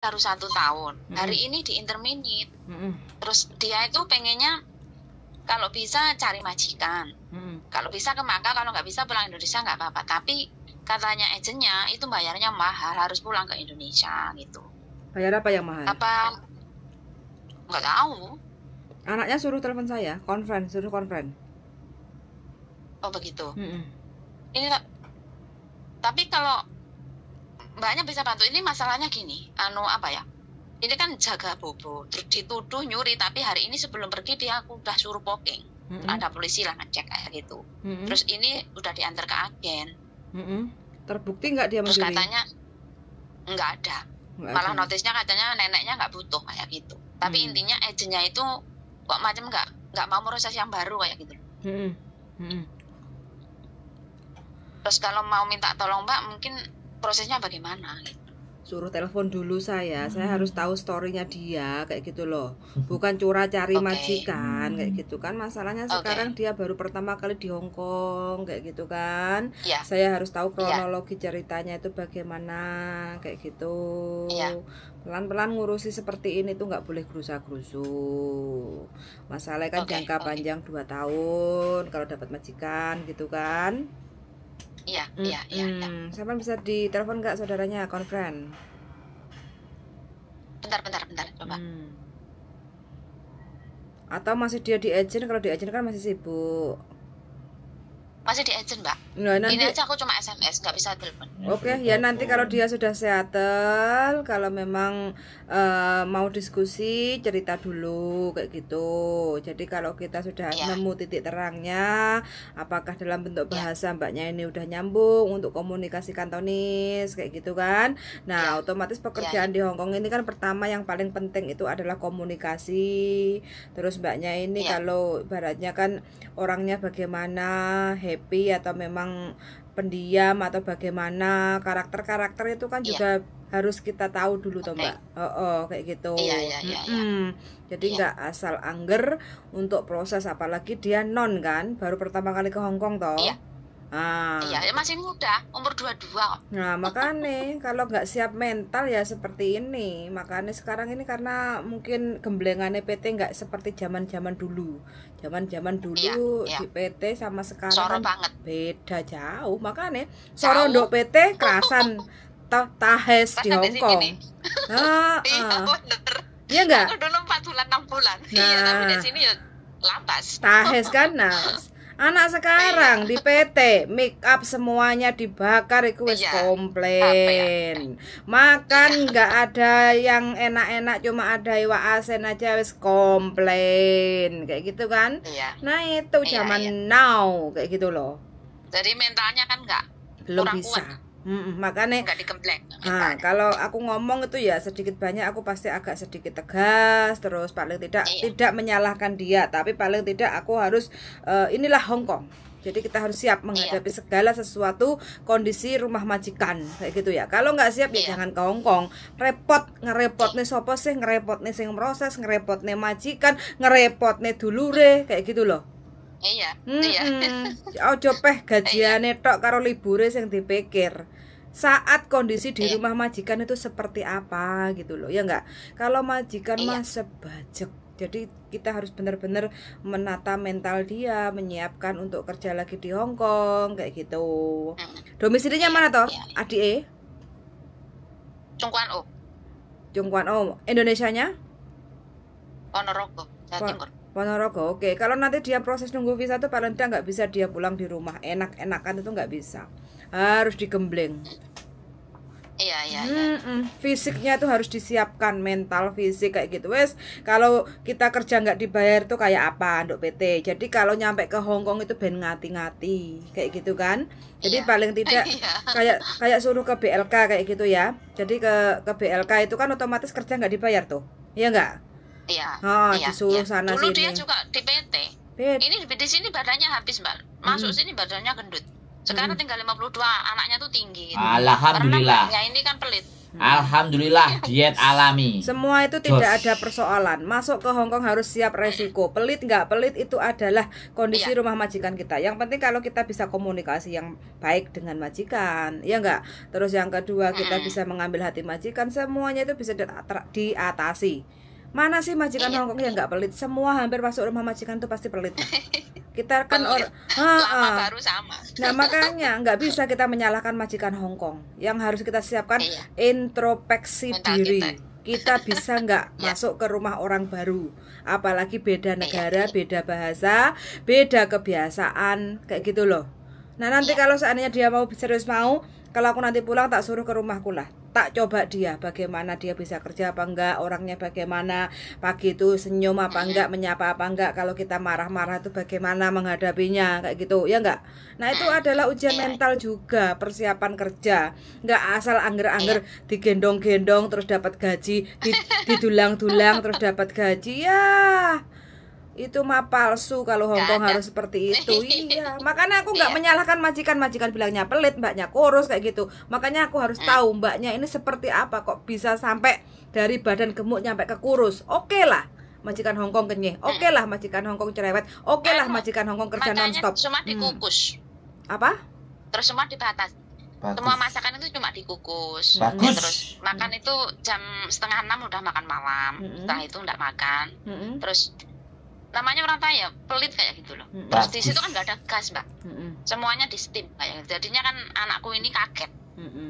baru satu tahun mm -hmm. hari ini di intermediate mm -hmm. terus dia itu pengennya kalau bisa cari majikan mm -hmm. kalau bisa ke Maka kalau nggak bisa pulang Indonesia nggak apa-apa tapi katanya agentnya itu bayarnya mahal harus pulang ke Indonesia gitu bayar apa yang mahal apa nggak tahu anaknya suruh telepon saya konferen suruh konferen oh begitu mm -hmm. ini tapi kalau mbaknya bisa bantu ini masalahnya gini anu apa ya ini kan jaga bobo dituduh nyuri tapi hari ini sebelum pergi dia aku udah suruh poking mm-hmm. ada polisi lah ngecek kayak gitu mm-hmm. terus ini udah diantar ke agen mm-hmm. terbukti nggak dia terus katanya nggak ada nggak malah notisnya katanya neneknya nggak butuh kayak gitu tapi mm-hmm. intinya agennya itu kok macam nggak nggak mau proses yang baru kayak gitu mm-hmm. Mm-hmm. terus kalau mau minta tolong mbak mungkin prosesnya bagaimana suruh telepon dulu saya hmm. saya harus tahu storynya dia kayak gitu loh bukan curah cari okay. majikan kayak gitu kan masalahnya okay. sekarang dia baru pertama kali di Hong Kong kayak gitu kan yeah. saya harus tahu iya. kronologi yeah. ceritanya itu bagaimana kayak gitu pelan pelan pelan ngurusi seperti ini tuh nggak boleh gerusa gerusu masalahnya kan okay. jangka okay. panjang dua tahun kalau dapat majikan gitu kan Iya, iya, iya. Hmm. Ya, Sampai bisa ditelepon nggak saudaranya konfren? Bentar, bentar, bentar, coba. Hmm. Atau masih dia di agent, kalau di agent kan masih sibuk pasti di agent mbak nah, nanti... ini aja aku cuma sms nggak bisa telepon oke okay, ya nanti kalau dia sudah sehatel kalau memang uh, mau diskusi cerita dulu kayak gitu jadi kalau kita sudah ya. nemu titik terangnya apakah dalam bentuk iya. bahasa ya. mbaknya ini udah nyambung untuk komunikasi kantonis kayak gitu kan nah ya. otomatis iya, pekerjaan iya. di Hongkong ini kan pertama yang paling penting itu adalah komunikasi terus mbaknya ini kalau baratnya kan orangnya bagaimana happy atau memang pendiam atau bagaimana karakter-karakter itu kan yeah. juga harus kita tahu dulu okay. toh mbak oh, oh kayak gitu yeah, yeah, yeah. Hmm, iya. jadi iya. nggak yeah. asal angger untuk proses apalagi dia non kan baru pertama kali ke Hongkong toh yeah. Ah. Iya, Ah. masih muda, umur 22 kok. Nah, makanya kalau nggak siap mental ya seperti ini. Makanya sekarang ini karena mungkin gemblengannya PT nggak seperti zaman-zaman dulu. Zaman-zaman dulu iya, iya. di PT sama sekarang Soro kan banget. beda jauh. Makanya soro ndok PT kerasan tahes di Hong Kong. ah. Iya ah. bener. Iya enggak? Aku dulu 4 bulan 6 bulan. Nah. Iya, tapi di nah. sini ya lantas. Tahes kan. Nah, Anak sekarang di PT make up semuanya dibakar itu wis iya. komplain. Ya? Makan iya. nggak ya. ada yang enak-enak cuma ada iwak asin aja wis komplain. Kayak gitu kan? Iya. Nah, itu iya, zaman ya, ya. now kayak gitu loh. Jadi mentalnya kan nggak belum bisa. Kuat mm makanya nggak dikemplek Nah, kalau aku ngomong itu ya sedikit banyak aku pasti agak sedikit tegas terus paling tidak iya. tidak menyalahkan dia tapi paling tidak aku harus uh, inilah Hong Kong. Jadi kita harus siap iya. menghadapi iya. segala sesuatu kondisi rumah majikan kayak gitu ya. Kalau nggak siap ya iya. ya jangan ke Hong Kong. Repot ngerepot nih sopo sih ngerepot nih sing proses ngerepot nih majikan ngerepot nih dulure kayak gitu loh iya Oh iya ojo peh gajiane iya. tok karo libure sing dipikir saat kondisi di iya. rumah majikan itu seperti apa gitu loh ya enggak kalau majikan iya. mah sebajak jadi kita harus benar-benar menata mental dia menyiapkan untuk kerja lagi di Hong Kong kayak gitu hmm. domisilinya iya, mana toh iya. Adi E Cungkuan O Cungkuan O Indonesia nya Ponorogo Jawa Timur Ponorogo oke kalau nanti dia proses nunggu visa tuh paling tidak nggak bisa dia pulang di rumah enak-enakan itu nggak bisa harus digembleng Iya, iya, iya. Mm -mm. Fisiknya tuh harus disiapkan mental fisik kayak gitu wes. Kalau kita kerja nggak dibayar tuh kayak apa untuk PT. Jadi kalau nyampe ke Hong Kong itu ben ngati-ngati kayak gitu kan. Jadi iya. paling tidak iya. kayak kayak suruh ke BLK kayak gitu ya. Jadi ke ke BLK itu kan otomatis kerja nggak dibayar tuh. Iya nggak? Iya. oh, iya, disuruh iya. sana dulu sini. dia juga di PT PT. ini di sini badannya habis mbak masuk hmm. sini badannya gendut sekarang hmm. tinggal 52 anaknya tuh tinggi gitu. alhamdulillah ya ini kan pelit Alhamdulillah diet alami. Semua itu tidak ada persoalan. Masuk ke Hongkong harus siap resiko. Pelit nggak pelit itu adalah kondisi iya. rumah majikan kita. Yang penting kalau kita bisa komunikasi yang baik dengan majikan, ya nggak. Terus yang kedua kita bisa mengambil hati majikan. Semuanya itu bisa diatasi Mana sih majikan iya. Hongkong yang nggak pelit? Semua hampir masuk rumah majikan tuh pasti pelit. Kita kan orang ah, baru sama. Nah, makanya nggak bisa kita menyalahkan majikan Hongkong. Yang harus kita siapkan iya. introspeksi diri. Kita kita bisa nggak yeah. masuk ke rumah orang baru apalagi beda iya, negara iya. beda bahasa beda kebiasaan kayak gitu loh nah nanti kalau seandainya dia mau serius mau kalau aku nanti pulang tak suruh ke rumahku lah tak coba dia bagaimana dia bisa kerja apa enggak orangnya bagaimana pagi itu senyum apa enggak menyapa apa enggak kalau kita marah-marah itu bagaimana menghadapinya kayak gitu ya enggak nah itu adalah ujian iya. mental juga persiapan kerja enggak asal angger-angger iya. digendong-gendong terus dapat gaji didulang-dulang terus dapat gaji ya itu mah palsu kalau Hongkong harus seperti itu iya makanya aku nggak iya. menyalahkan majikan majikan bilangnya pelit mbaknya kurus kayak gitu makanya aku harus hmm. tahu mbaknya ini seperti apa kok bisa sampai dari badan gemuk sampai ke kurus oke okay lah majikan Hongkong kenyih oke okay hmm. lah majikan Hongkong cerewet oke okay lah anu, majikan Hongkong kerja nonstop cuma hmm. dikukus hmm. apa terus semua dibatas Bagus. Semua masakan itu cuma dikukus. Bagus. terus makan itu jam setengah enam udah makan malam. Mm -hmm. Setelah itu enggak makan. -hmm. Terus namanya orang tanya pelit kayak gitu loh mm -hmm. terus di situ kan nggak ada gas mbak mm -hmm. semuanya di steam kayak gitu. jadinya kan anakku ini kaget mm -hmm.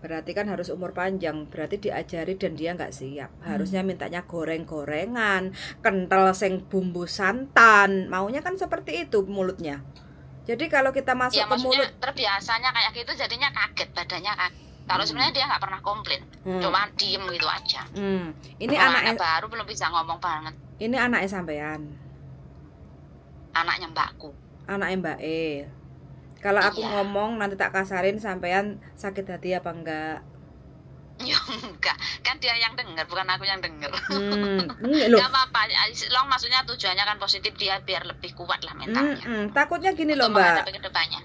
berarti kan harus umur panjang berarti diajari dan dia nggak siap mm. harusnya mintanya goreng-gorengan kental seng bumbu santan maunya kan seperti itu mulutnya jadi kalau kita masuk ya, ke mulut terbiasanya kayak gitu jadinya kaget badannya kaget kalau mm. sebenarnya dia nggak pernah komplain hmm. cuma diem gitu aja hmm. ini anak, anak baru belum bisa ngomong banget ini anaknya sampean. Anaknya mbakku. Anaknya mbak E. Kalau aku iya. ngomong nanti tak kasarin sampean sakit hati apa enggak? enggak kan dia yang dengar bukan aku yang dengar hmm, iya, apa-apa long maksudnya tujuannya kan positif dia biar lebih kuat lah mentalnya hmm, hmm. takutnya gini loh mbak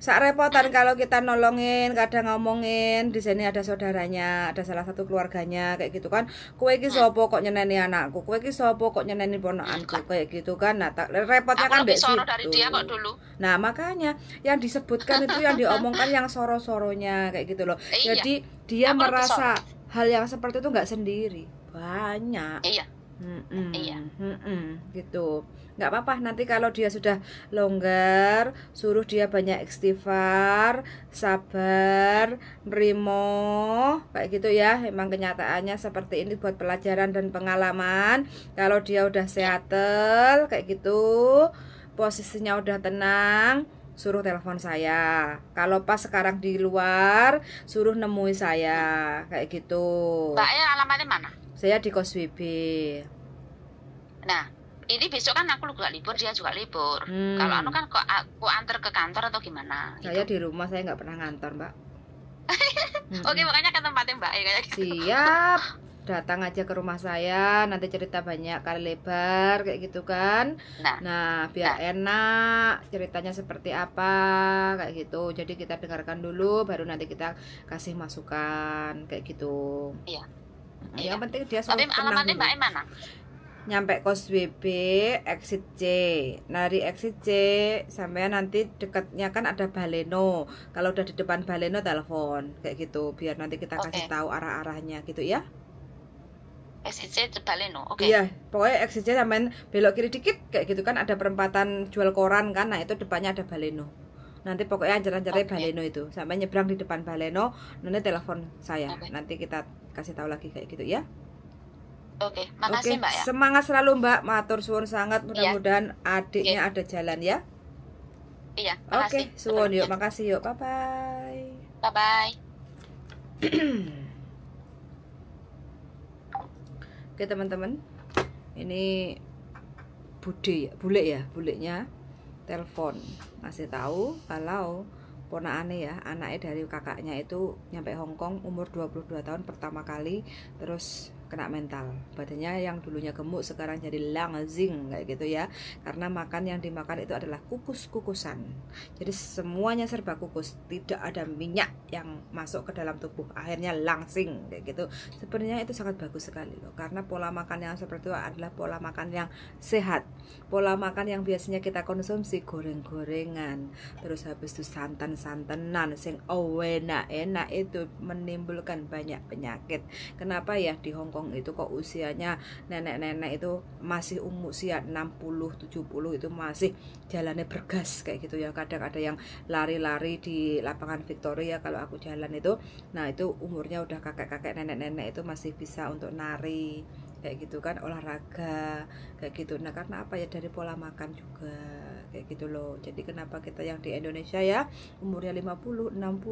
saat repotan hmm. kalau kita nolongin kadang ngomongin di sini ada saudaranya ada salah satu keluarganya kayak gitu kan kue ki mm. sopo kok nyeneni anakku kue ki sopo kok nyeneni ponakanku hmm, kayak gitu kan nah tak, repotnya aku kan lebih soro dari dia kok dulu nah makanya yang disebutkan itu yang diomongkan yang soro-soronya kayak gitu loh eh, jadi dia merasa hal yang seperti itu nggak sendiri banyak iya Mm-mm. Iya. Mm-mm. gitu nggak apa-apa nanti kalau dia sudah longgar suruh dia banyak istighfar sabar nerimo kayak gitu ya emang kenyataannya seperti ini buat pelajaran dan pengalaman kalau dia udah iya. sehatel kayak gitu posisinya udah tenang suruh telepon saya. Kalau pas sekarang di luar, suruh nemui saya kayak gitu. Mbaknya alamatnya mana? Saya di Koswibi. Nah, ini besok kan aku juga libur, dia juga libur. Hmm. Kalau anu kan kok aku antar ke kantor atau gimana? Saya gitu. di rumah, saya nggak pernah ngantor, Mbak. Oke, makanya ke tempatnya Mbak ya kayak gitu. Siap. datang aja ke rumah saya nanti cerita banyak kali lebar kayak gitu kan nah, nah biar nah. enak ceritanya seperti apa kayak gitu jadi kita dengarkan dulu baru nanti kita kasih masukan kayak gitu iya nah, iya. yang penting dia tapi alamatnya mbak mana nyampe kos WB exit C nari exit C sampai nanti dekatnya kan ada Baleno kalau udah di depan Baleno telepon kayak gitu biar nanti kita okay. kasih tahu arah-arahnya gitu ya XJ terbalik no oke okay. iya pokoknya XJ sampein belok kiri dikit kayak gitu kan ada perempatan jual koran kan nah itu depannya ada baleno nanti pokoknya ancar-ancarnya okay. baleno itu sampai nyebrang di depan baleno nanti telepon saya okay. nanti kita kasih tahu lagi kayak gitu ya Oke, okay, makasih okay. Mbak ya. Semangat selalu Mbak, matur suwun sangat iya. mudah-mudahan yeah. adiknya okay. ada jalan ya. Iya, Oke, okay, suwun yuk, makasih yuk. Bye bye. Bye bye. oke teman-teman ini bude ya bule ya Bulenya telepon ngasih tahu kalau aneh ya anaknya dari kakaknya itu nyampe Hongkong umur 22 tahun pertama kali terus kena mental badannya yang dulunya gemuk sekarang jadi langzing kayak gitu ya karena makan yang dimakan itu adalah kukus-kukusan jadi semuanya serba kukus tidak ada minyak yang masuk ke dalam tubuh akhirnya langsing kayak gitu sebenarnya itu sangat bagus sekali loh karena pola makan yang seperti itu adalah pola makan yang sehat pola makan yang biasanya kita konsumsi goreng-gorengan terus habis itu santan-santanan sing oh enak enak itu menimbulkan banyak penyakit kenapa ya di Hong Hongkong itu kok usianya nenek-nenek itu masih umur usia 60 70 itu masih jalannya bergas kayak gitu ya kadang ada yang lari-lari di lapangan Victoria kalau aku jalan itu nah itu umurnya udah kakek-kakek nenek-nenek itu masih bisa untuk nari kayak gitu kan olahraga kayak gitu nah karena apa ya dari pola makan juga kayak gitu loh jadi kenapa kita yang di Indonesia ya umurnya 50 60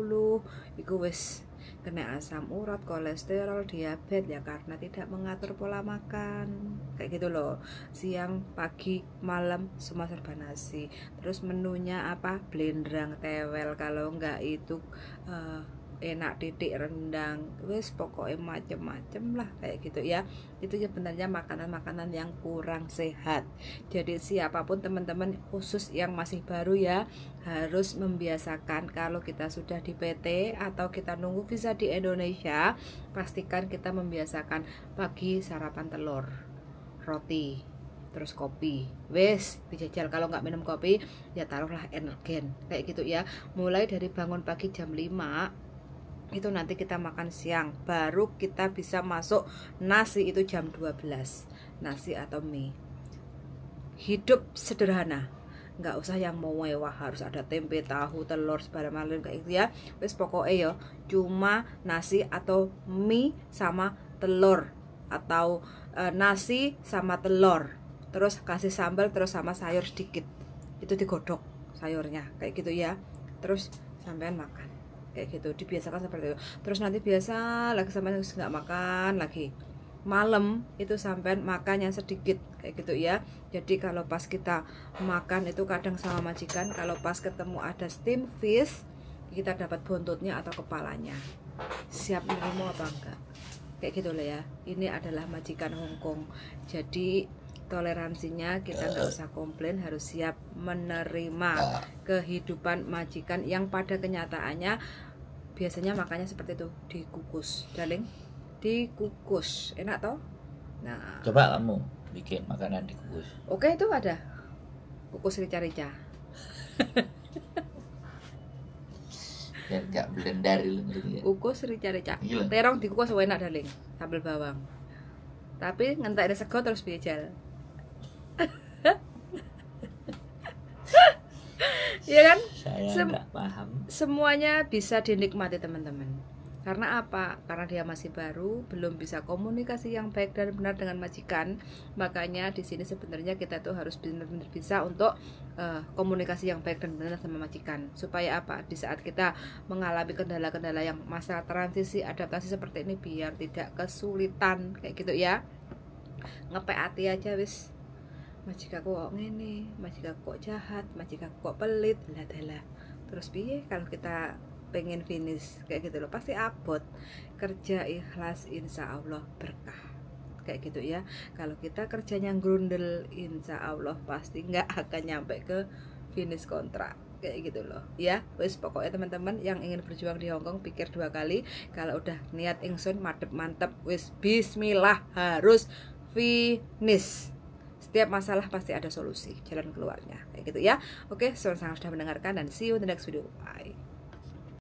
itu wis kena asam urat, kolesterol, diabetes ya karena tidak mengatur pola makan. Kayak gitu loh. Siang, pagi, malam semua serba nasi. Terus menunya apa? Blendrang, tewel kalau enggak itu uh, enak titik rendang wes pokoknya macem-macem lah kayak gitu ya itu ya sebenarnya makanan-makanan yang kurang sehat jadi siapapun teman-teman khusus yang masih baru ya harus membiasakan kalau kita sudah di PT atau kita nunggu visa di Indonesia pastikan kita membiasakan pagi sarapan telur roti terus kopi wes dijajal kalau nggak minum kopi ya taruhlah energen kayak gitu ya mulai dari bangun pagi jam 5 itu nanti kita makan siang baru kita bisa masuk nasi itu jam 12 nasi atau mie hidup sederhana nggak usah yang mau mewah harus ada tempe tahu telur segala macam kayak gitu ya wes pokoknya ya cuma nasi atau mie sama telur atau e, nasi sama telur terus kasih sambal terus sama sayur sedikit itu digodok sayurnya kayak gitu ya terus sampean makan kayak gitu dibiasakan seperti itu terus nanti biasa lagi sampai nggak makan lagi malam itu sampai makan yang sedikit kayak gitu ya jadi kalau pas kita makan itu kadang sama majikan kalau pas ketemu ada steam fish kita dapat buntutnya atau kepalanya siap mau apa enggak kayak gitu lah ya ini adalah majikan Hongkong jadi toleransinya kita nggak eh. usah komplain harus siap menerima ah. kehidupan majikan yang pada kenyataannya biasanya makanya seperti itu dikukus darling dikukus enak toh nah coba kamu bikin makanan dikukus oke itu ada kukus rica-rica biar blender ya. kukus rica-rica iya. terong dikukus oh enak darling sambal bawang tapi ada sego terus bejal Iya kan? Saya Sem paham. Semuanya bisa dinikmati teman-teman. Karena apa? Karena dia masih baru, belum bisa komunikasi yang baik dan benar dengan majikan. Makanya di sini sebenarnya kita tuh harus benar-benar bisa untuk uh, komunikasi yang baik dan benar sama majikan. Supaya apa? Di saat kita mengalami kendala-kendala yang masa transisi adaptasi seperti ini biar tidak kesulitan kayak gitu ya. Ngepeati hati aja wis majikanku kok ngene majikanku kok jahat majikanku kok pelit lah lah terus piye kalau kita pengen finish kayak gitu loh pasti abot kerja ikhlas insya Allah berkah kayak gitu ya kalau kita kerjanya grundel insya Allah pasti nggak akan nyampe ke finish kontrak kayak gitu loh ya wes pokoknya teman-teman yang ingin berjuang di Hongkong pikir dua kali kalau udah niat ingsun mantep mantep wes Bismillah harus finish setiap masalah pasti ada solusi, jalan keluarnya. Kayak gitu ya. Oke, selamat sudah mendengarkan dan see you in the next video. Bye.